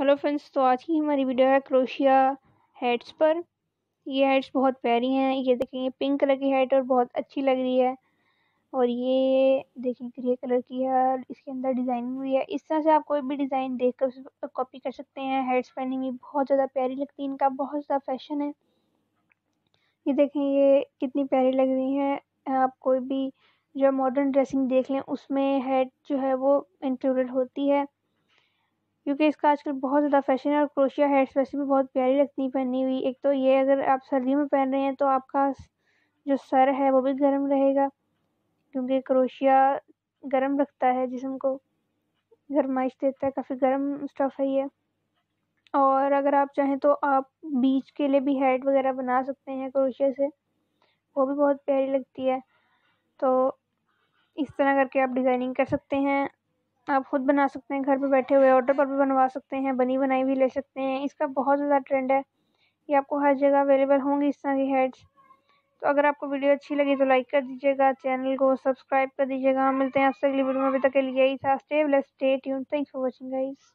hello friends तो आज की हमारी वीडियो है क्रोशिया हेड्स पर ये हेड्स बहुत प्यारी हैं ये देखें ये पिंक कलर की हेड और बहुत अच्छी लग रही है और ये देखें ग्रे कलर की है और इसके अंदर डिज़ाइनिंग हुई है इस तरह से आप कोई भी डिज़ाइन देख कर कॉपी कर सकते हैं हेड्स पहनने में बहुत ज़्यादा प्यारी लगती है इनका बहुत ज़्यादा फैशन है ये देखें ये कितनी प्यारी लग रही हैं आप कोई भी जो मॉडर्न ड्रेसिंग देख लें उसमें हेड जो है वो इंक्लूडेड होती है क्योंकि इसका आजकल बहुत ज़्यादा फैशन है और क्रोशिया हेड्स वैसे भी बहुत प्यारी लगती है पहनी हुई एक तो ये अगर आप सर्दी में पहन रहे हैं तो आपका जो सर है वो भी गर्म रहेगा क्योंकि क्रोशिया गर्म रखता है जिसम को गर्माइश देता है काफ़ी गर्म स्टफ़ है ये और अगर आप चाहें तो आप बीच के लिए भी हेड वगैरह बना सकते हैं क्रोशिया से वो भी बहुत प्यारी लगती है तो इस तरह करके आप डिज़ाइनिंग कर सकते हैं आप खुद बना सकते हैं घर पर बैठे हुए ऑर्डर पर भी बनवा सकते हैं बनी बनाई भी ले सकते हैं इसका बहुत ज़्यादा ट्रेंड है ये आपको हर जगह अवेलेबल होंगी इस तरह की हेड्स तो अगर आपको वीडियो अच्छी लगी तो लाइक कर दीजिएगा चैनल को सब्सक्राइब कर दीजिएगा मिलते हैं आपसे अगली वीडियो में अभी तक के लिए ही था stay blessed stay tuned thanks for watching guys